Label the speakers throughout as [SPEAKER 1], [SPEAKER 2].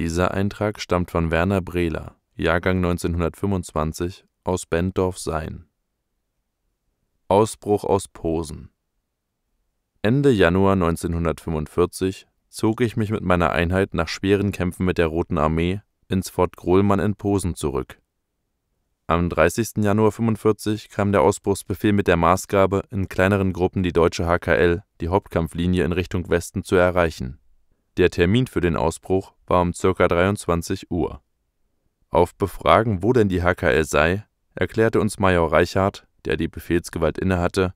[SPEAKER 1] Dieser Eintrag stammt von Werner Brehler, Jahrgang 1925, aus Bendorf sein Ausbruch aus Posen Ende Januar 1945 zog ich mich mit meiner Einheit nach schweren Kämpfen mit der Roten Armee ins Fort Grohlmann in Posen zurück. Am 30. Januar 1945 kam der Ausbruchsbefehl mit der Maßgabe, in kleineren Gruppen die deutsche HKL, die Hauptkampflinie in Richtung Westen zu erreichen der Termin für den Ausbruch war um ca. 23 Uhr. Auf Befragen, wo denn die HKL sei, erklärte uns Major Reichardt, der die Befehlsgewalt innehatte,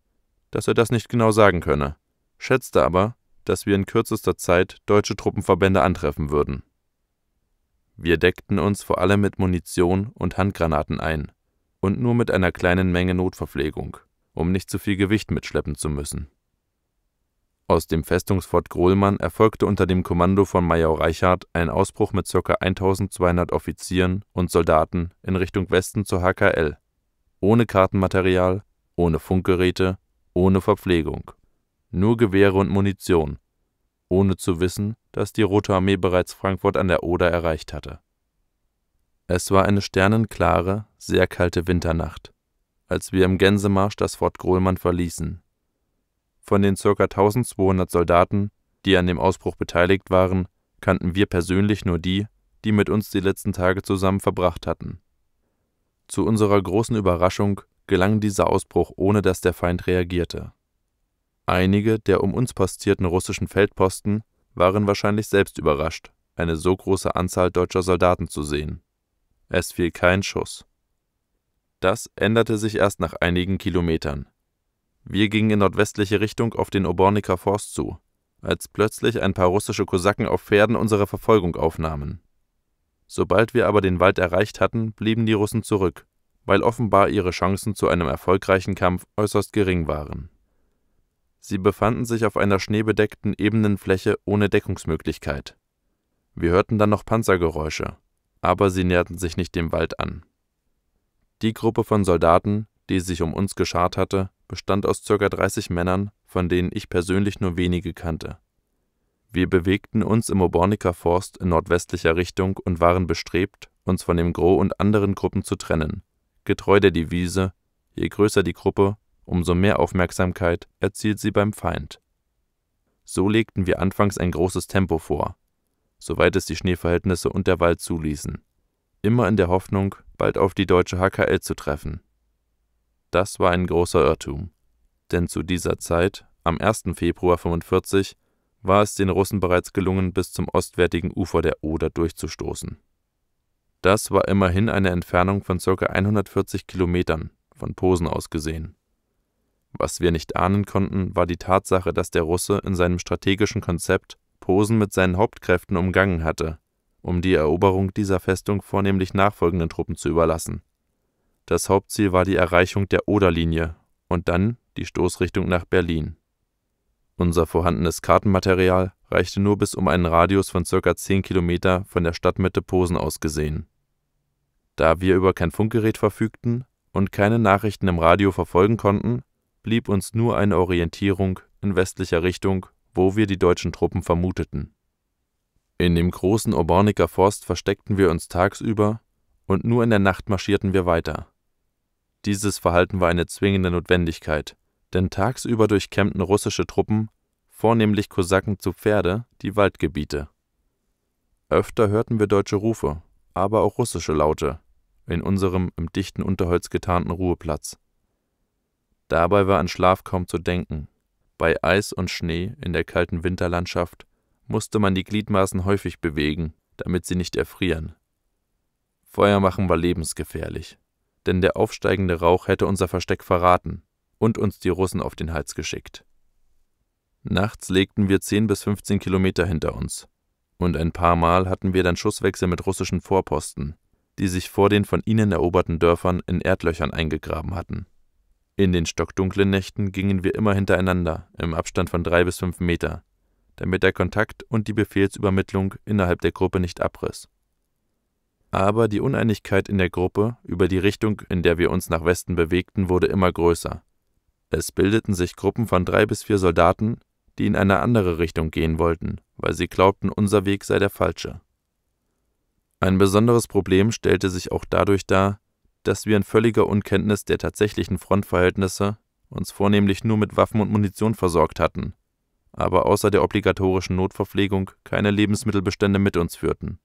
[SPEAKER 1] dass er das nicht genau sagen könne, schätzte aber, dass wir in kürzester Zeit deutsche Truppenverbände antreffen würden. Wir deckten uns vor allem mit Munition und Handgranaten ein und nur mit einer kleinen Menge Notverpflegung, um nicht zu viel Gewicht mitschleppen zu müssen. Aus dem Festungsfort Grohlmann erfolgte unter dem Kommando von Major Reichardt ein Ausbruch mit ca. 1200 Offizieren und Soldaten in Richtung Westen zur HKL – ohne Kartenmaterial, ohne Funkgeräte, ohne Verpflegung. Nur Gewehre und Munition – ohne zu wissen, dass die Rote Armee bereits Frankfurt an der Oder erreicht hatte. Es war eine sternenklare, sehr kalte Winternacht, als wir im Gänsemarsch das Fort Grohlmann verließen von den ca. 1200 Soldaten, die an dem Ausbruch beteiligt waren, kannten wir persönlich nur die, die mit uns die letzten Tage zusammen verbracht hatten. Zu unserer großen Überraschung gelang dieser Ausbruch, ohne dass der Feind reagierte. Einige der um uns postierten russischen Feldposten waren wahrscheinlich selbst überrascht, eine so große Anzahl deutscher Soldaten zu sehen. Es fiel kein Schuss. Das änderte sich erst nach einigen Kilometern. Wir gingen in nordwestliche Richtung auf den Oborniker Forst zu, als plötzlich ein paar russische Kosaken auf Pferden unsere Verfolgung aufnahmen. Sobald wir aber den Wald erreicht hatten, blieben die Russen zurück, weil offenbar ihre Chancen zu einem erfolgreichen Kampf äußerst gering waren. Sie befanden sich auf einer schneebedeckten, ebenen Fläche ohne Deckungsmöglichkeit. Wir hörten dann noch Panzergeräusche, aber sie näherten sich nicht dem Wald an. Die Gruppe von Soldaten, die sich um uns geschart hatte, bestand aus ca. 30 Männern, von denen ich persönlich nur wenige kannte. Wir bewegten uns im Oborniker Forst in nordwestlicher Richtung und waren bestrebt, uns von dem Gros und anderen Gruppen zu trennen, getreu der Devise, je größer die Gruppe, umso mehr Aufmerksamkeit erzielt sie beim Feind. So legten wir anfangs ein großes Tempo vor, soweit es die Schneeverhältnisse und der Wald zuließen, immer in der Hoffnung, bald auf die deutsche HKL zu treffen. Das war ein großer Irrtum. Denn zu dieser Zeit, am 1. Februar 45, war es den Russen bereits gelungen, bis zum ostwärtigen Ufer der Oder durchzustoßen. Das war immerhin eine Entfernung von ca. 140 Kilometern, von Posen aus gesehen. Was wir nicht ahnen konnten, war die Tatsache, dass der Russe in seinem strategischen Konzept Posen mit seinen Hauptkräften umgangen hatte, um die Eroberung dieser Festung vornehmlich nachfolgenden Truppen zu überlassen das Hauptziel war die Erreichung der Oderlinie und dann die Stoßrichtung nach Berlin. Unser vorhandenes Kartenmaterial reichte nur bis um einen Radius von ca. 10 Kilometer von der Stadtmitte Posen aus gesehen. Da wir über kein Funkgerät verfügten und keine Nachrichten im Radio verfolgen konnten, blieb uns nur eine Orientierung in westlicher Richtung, wo wir die deutschen Truppen vermuteten. In dem großen Oborniker Forst versteckten wir uns tagsüber und nur in der Nacht marschierten wir weiter. Dieses Verhalten war eine zwingende Notwendigkeit, denn tagsüber durchkämmten russische Truppen, vornehmlich Kosaken zu Pferde, die Waldgebiete. Öfter hörten wir deutsche Rufe, aber auch russische Laute, in unserem im dichten Unterholz getarnten Ruheplatz. Dabei war an Schlaf kaum zu denken. Bei Eis und Schnee in der kalten Winterlandschaft musste man die Gliedmaßen häufig bewegen, damit sie nicht erfrieren. Feuer machen war lebensgefährlich denn der aufsteigende Rauch hätte unser Versteck verraten und uns die Russen auf den Hals geschickt. Nachts legten wir 10 bis 15 Kilometer hinter uns. Und ein paar Mal hatten wir dann Schusswechsel mit russischen Vorposten, die sich vor den von ihnen eroberten Dörfern in Erdlöchern eingegraben hatten. In den stockdunklen Nächten gingen wir immer hintereinander, im Abstand von drei bis fünf Meter, damit der Kontakt und die Befehlsübermittlung innerhalb der Gruppe nicht abriss. Aber die Uneinigkeit in der Gruppe über die Richtung, in der wir uns nach Westen bewegten, wurde immer größer. Es bildeten sich Gruppen von drei bis vier Soldaten, die in eine andere Richtung gehen wollten, weil sie glaubten, unser Weg sei der falsche. Ein besonderes Problem stellte sich auch dadurch dar, dass wir in völliger Unkenntnis der tatsächlichen Frontverhältnisse uns vornehmlich nur mit Waffen und Munition versorgt hatten, aber außer der obligatorischen Notverpflegung keine Lebensmittelbestände mit uns führten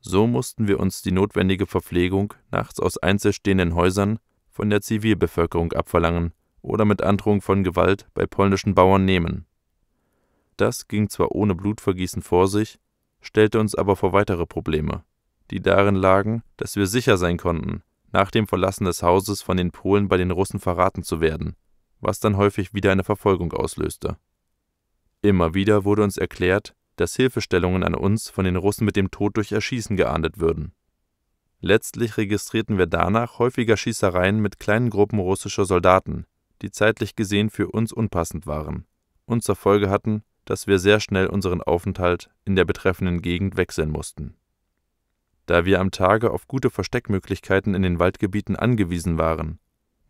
[SPEAKER 1] so mussten wir uns die notwendige Verpflegung nachts aus einzelstehenden Häusern von der Zivilbevölkerung abverlangen oder mit Androhung von Gewalt bei polnischen Bauern nehmen. Das ging zwar ohne Blutvergießen vor sich, stellte uns aber vor weitere Probleme, die darin lagen, dass wir sicher sein konnten, nach dem Verlassen des Hauses von den Polen bei den Russen verraten zu werden, was dann häufig wieder eine Verfolgung auslöste. Immer wieder wurde uns erklärt, dass Hilfestellungen an uns von den Russen mit dem Tod durch Erschießen geahndet würden. Letztlich registrierten wir danach häufiger Schießereien mit kleinen Gruppen russischer Soldaten, die zeitlich gesehen für uns unpassend waren und zur Folge hatten, dass wir sehr schnell unseren Aufenthalt in der betreffenden Gegend wechseln mussten. Da wir am Tage auf gute Versteckmöglichkeiten in den Waldgebieten angewiesen waren,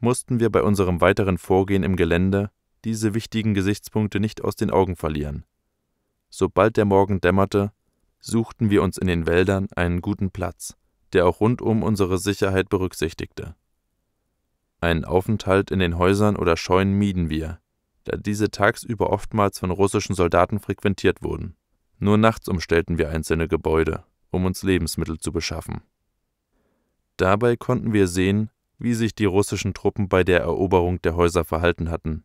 [SPEAKER 1] mussten wir bei unserem weiteren Vorgehen im Gelände diese wichtigen Gesichtspunkte nicht aus den Augen verlieren Sobald der Morgen dämmerte, suchten wir uns in den Wäldern einen guten Platz, der auch rundum unsere Sicherheit berücksichtigte. Einen Aufenthalt in den Häusern oder Scheunen mieden wir, da diese tagsüber oftmals von russischen Soldaten frequentiert wurden. Nur nachts umstellten wir einzelne Gebäude, um uns Lebensmittel zu beschaffen. Dabei konnten wir sehen, wie sich die russischen Truppen bei der Eroberung der Häuser verhalten hatten.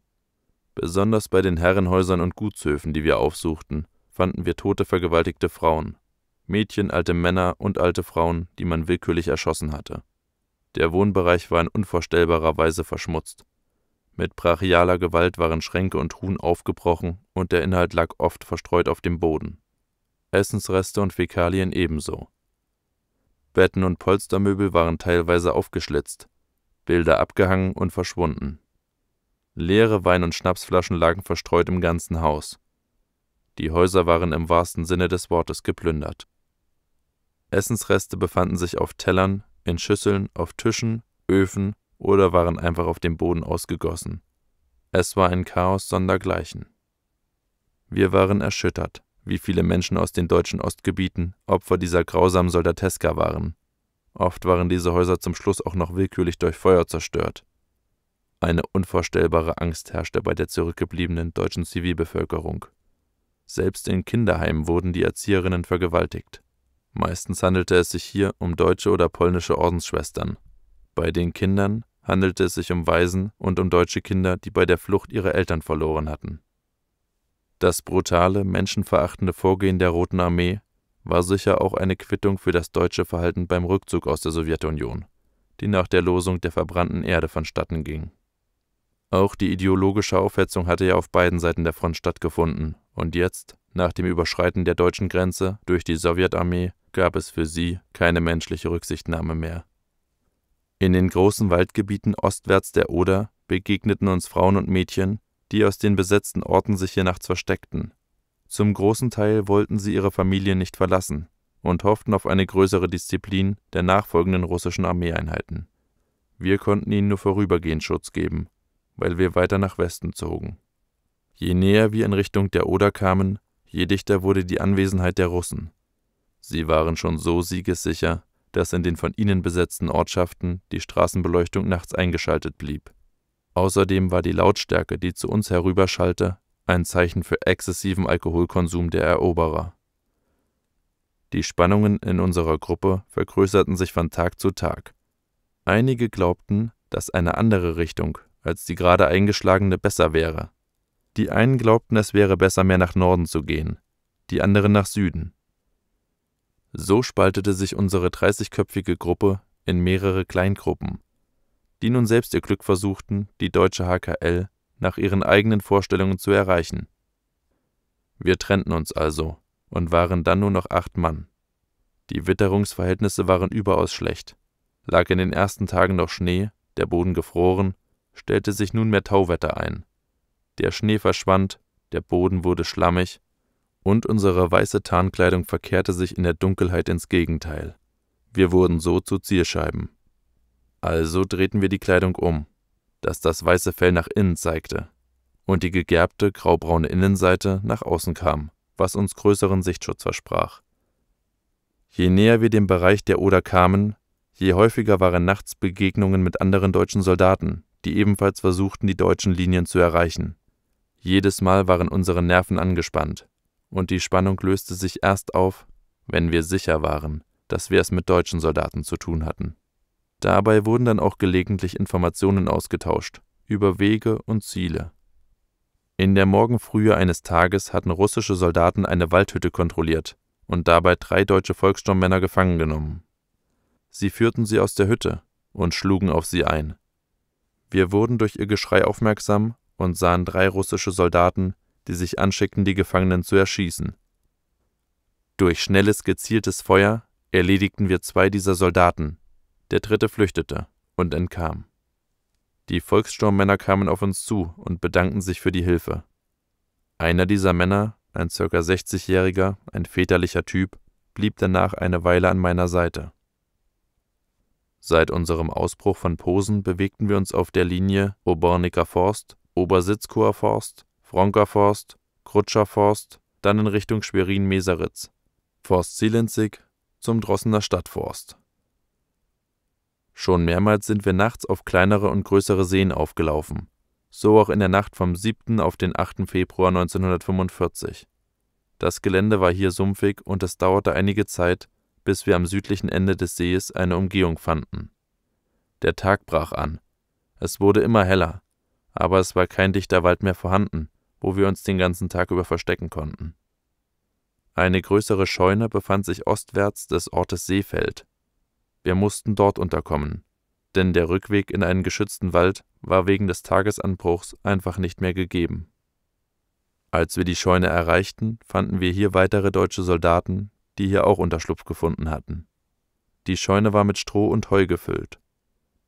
[SPEAKER 1] Besonders bei den Herrenhäusern und Gutshöfen, die wir aufsuchten, fanden wir tote vergewaltigte Frauen, Mädchen, alte Männer und alte Frauen, die man willkürlich erschossen hatte. Der Wohnbereich war in unvorstellbarer Weise verschmutzt. Mit brachialer Gewalt waren Schränke und Truhen aufgebrochen und der Inhalt lag oft verstreut auf dem Boden. Essensreste und Fäkalien ebenso. Betten und Polstermöbel waren teilweise aufgeschlitzt, Bilder abgehangen und verschwunden. Leere Wein- und Schnapsflaschen lagen verstreut im ganzen Haus. Die Häuser waren im wahrsten Sinne des Wortes geplündert. Essensreste befanden sich auf Tellern, in Schüsseln, auf Tischen, Öfen oder waren einfach auf dem Boden ausgegossen. Es war ein Chaos sondergleichen. Wir waren erschüttert, wie viele Menschen aus den deutschen Ostgebieten Opfer dieser grausamen Soldateska waren. Oft waren diese Häuser zum Schluss auch noch willkürlich durch Feuer zerstört. Eine unvorstellbare Angst herrschte bei der zurückgebliebenen deutschen Zivilbevölkerung. Selbst in Kinderheimen wurden die Erzieherinnen vergewaltigt. Meistens handelte es sich hier um deutsche oder polnische Ordensschwestern. Bei den Kindern handelte es sich um Waisen und um deutsche Kinder, die bei der Flucht ihre Eltern verloren hatten. Das brutale, menschenverachtende Vorgehen der Roten Armee war sicher auch eine Quittung für das deutsche Verhalten beim Rückzug aus der Sowjetunion, die nach der Losung der verbrannten Erde vonstatten ging. Auch die ideologische Aufhetzung hatte ja auf beiden Seiten der Front stattgefunden und jetzt, nach dem Überschreiten der deutschen Grenze durch die Sowjetarmee, gab es für sie keine menschliche Rücksichtnahme mehr. In den großen Waldgebieten ostwärts der Oder begegneten uns Frauen und Mädchen, die aus den besetzten Orten sich hier nachts versteckten. Zum großen Teil wollten sie ihre Familien nicht verlassen und hofften auf eine größere Disziplin der nachfolgenden russischen Armeeeinheiten. Wir konnten ihnen nur vorübergehend Schutz geben, weil wir weiter nach Westen zogen. Je näher wir in Richtung der Oder kamen, je dichter wurde die Anwesenheit der Russen. Sie waren schon so siegessicher, dass in den von ihnen besetzten Ortschaften die Straßenbeleuchtung nachts eingeschaltet blieb. Außerdem war die Lautstärke, die zu uns herüberschallte, ein Zeichen für exzessiven Alkoholkonsum der Eroberer. Die Spannungen in unserer Gruppe vergrößerten sich von Tag zu Tag. Einige glaubten, dass eine andere Richtung als die gerade eingeschlagene besser wäre, die einen glaubten, es wäre besser, mehr nach Norden zu gehen, die anderen nach Süden. So spaltete sich unsere 30-köpfige Gruppe in mehrere Kleingruppen, die nun selbst ihr Glück versuchten, die deutsche HKL nach ihren eigenen Vorstellungen zu erreichen. Wir trennten uns also und waren dann nur noch acht Mann. Die Witterungsverhältnisse waren überaus schlecht. Lag in den ersten Tagen noch Schnee, der Boden gefroren, stellte sich nunmehr Tauwetter ein. Der Schnee verschwand, der Boden wurde schlammig, und unsere weiße Tarnkleidung verkehrte sich in der Dunkelheit ins Gegenteil. Wir wurden so zu Zierscheiben. Also drehten wir die Kleidung um, dass das weiße Fell nach innen zeigte und die gegerbte graubraune Innenseite nach außen kam, was uns größeren Sichtschutz versprach. Je näher wir dem Bereich der Oder kamen, je häufiger waren nachts Begegnungen mit anderen deutschen Soldaten, die ebenfalls versuchten, die deutschen Linien zu erreichen. Jedes Mal waren unsere Nerven angespannt, und die Spannung löste sich erst auf, wenn wir sicher waren, dass wir es mit deutschen Soldaten zu tun hatten. Dabei wurden dann auch gelegentlich Informationen ausgetauscht über Wege und Ziele. In der Morgenfrühe eines Tages hatten russische Soldaten eine Waldhütte kontrolliert und dabei drei deutsche Volkssturmmänner gefangen genommen. Sie führten sie aus der Hütte und schlugen auf sie ein. Wir wurden durch ihr Geschrei aufmerksam und sahen drei russische Soldaten, die sich anschickten, die Gefangenen zu erschießen. Durch schnelles, gezieltes Feuer erledigten wir zwei dieser Soldaten. Der dritte flüchtete und entkam. Die Volkssturmmänner kamen auf uns zu und bedankten sich für die Hilfe. Einer dieser Männer, ein ca. 60-jähriger, ein väterlicher Typ, blieb danach eine Weile an meiner Seite. Seit unserem Ausbruch von Posen bewegten wir uns auf der Linie Obornicker Forst Obersitzkower Forst, Vronker Forst, Krutscher Forst, dann in Richtung Schwerin-Meseritz, Forst Sielenzig zum Drossener Stadtforst. Schon mehrmals sind wir nachts auf kleinere und größere Seen aufgelaufen, so auch in der Nacht vom 7. auf den 8. Februar 1945. Das Gelände war hier sumpfig und es dauerte einige Zeit, bis wir am südlichen Ende des Sees eine Umgehung fanden. Der Tag brach an. Es wurde immer heller, aber es war kein dichter Wald mehr vorhanden, wo wir uns den ganzen Tag über verstecken konnten. Eine größere Scheune befand sich ostwärts des Ortes Seefeld. Wir mussten dort unterkommen, denn der Rückweg in einen geschützten Wald war wegen des Tagesanbruchs einfach nicht mehr gegeben. Als wir die Scheune erreichten, fanden wir hier weitere deutsche Soldaten, die hier auch Unterschlupf gefunden hatten. Die Scheune war mit Stroh und Heu gefüllt.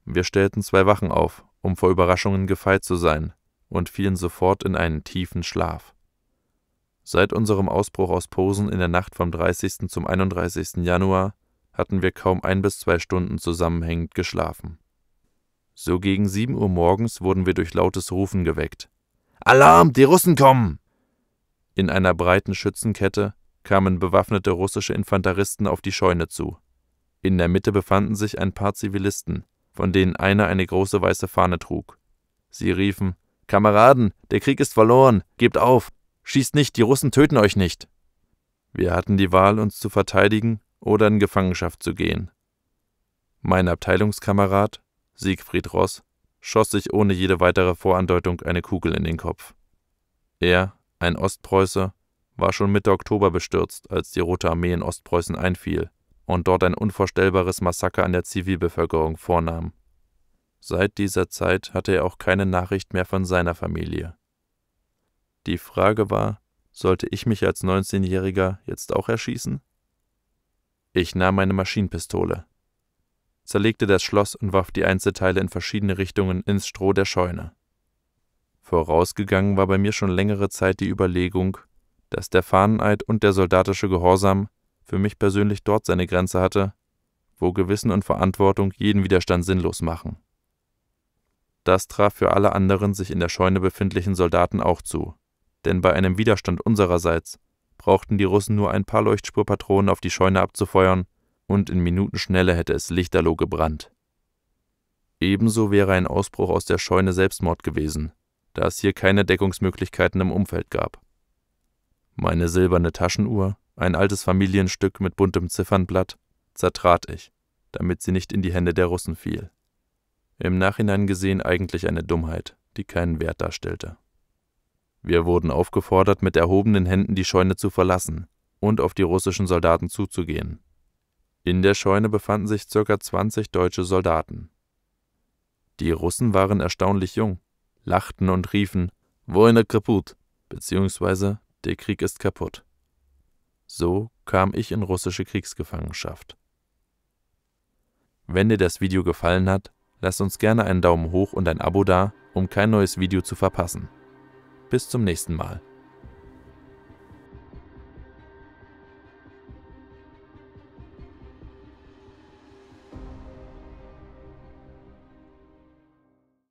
[SPEAKER 1] Wir stellten zwei Wachen auf um vor Überraschungen gefeit zu sein, und fielen sofort in einen tiefen Schlaf. Seit unserem Ausbruch aus Posen in der Nacht vom 30. zum 31. Januar hatten wir kaum ein bis zwei Stunden zusammenhängend geschlafen. So gegen sieben Uhr morgens wurden wir durch lautes Rufen geweckt. Alarm, die Russen kommen! In einer breiten Schützenkette kamen bewaffnete russische Infanteristen auf die Scheune zu. In der Mitte befanden sich ein paar Zivilisten, von denen einer eine große weiße Fahne trug. Sie riefen Kameraden, der Krieg ist verloren, gebt auf, schießt nicht, die Russen töten euch nicht. Wir hatten die Wahl, uns zu verteidigen oder in Gefangenschaft zu gehen. Mein Abteilungskamerad, Siegfried Ross, schoss sich ohne jede weitere Vorandeutung eine Kugel in den Kopf. Er, ein Ostpreuße, war schon Mitte Oktober bestürzt, als die Rote Armee in Ostpreußen einfiel und dort ein unvorstellbares Massaker an der Zivilbevölkerung vornahm. Seit dieser Zeit hatte er auch keine Nachricht mehr von seiner Familie. Die Frage war, sollte ich mich als 19-Jähriger jetzt auch erschießen? Ich nahm meine Maschinenpistole, zerlegte das Schloss und warf die Einzelteile in verschiedene Richtungen ins Stroh der Scheune. Vorausgegangen war bei mir schon längere Zeit die Überlegung, dass der Fahneneid und der soldatische Gehorsam für mich persönlich dort seine Grenze hatte, wo Gewissen und Verantwortung jeden Widerstand sinnlos machen. Das traf für alle anderen sich in der Scheune befindlichen Soldaten auch zu, denn bei einem Widerstand unsererseits brauchten die Russen nur ein paar Leuchtspurpatronen auf die Scheune abzufeuern, und in Minutenschnelle hätte es lichterloh gebrannt. Ebenso wäre ein Ausbruch aus der Scheune Selbstmord gewesen, da es hier keine Deckungsmöglichkeiten im Umfeld gab. Meine silberne Taschenuhr ein altes Familienstück mit buntem Ziffernblatt, zertrat ich, damit sie nicht in die Hände der Russen fiel. Im Nachhinein gesehen eigentlich eine Dummheit, die keinen Wert darstellte. Wir wurden aufgefordert, mit erhobenen Händen die Scheune zu verlassen und auf die russischen Soldaten zuzugehen. In der Scheune befanden sich ca. 20 deutsche Soldaten. Die Russen waren erstaunlich jung, lachten und riefen Wojna kaputt, beziehungsweise der Krieg ist kaputt. So kam ich in russische Kriegsgefangenschaft. Wenn dir das Video gefallen hat, lass uns gerne einen Daumen hoch und ein Abo da, um kein neues Video zu verpassen. Bis zum nächsten Mal.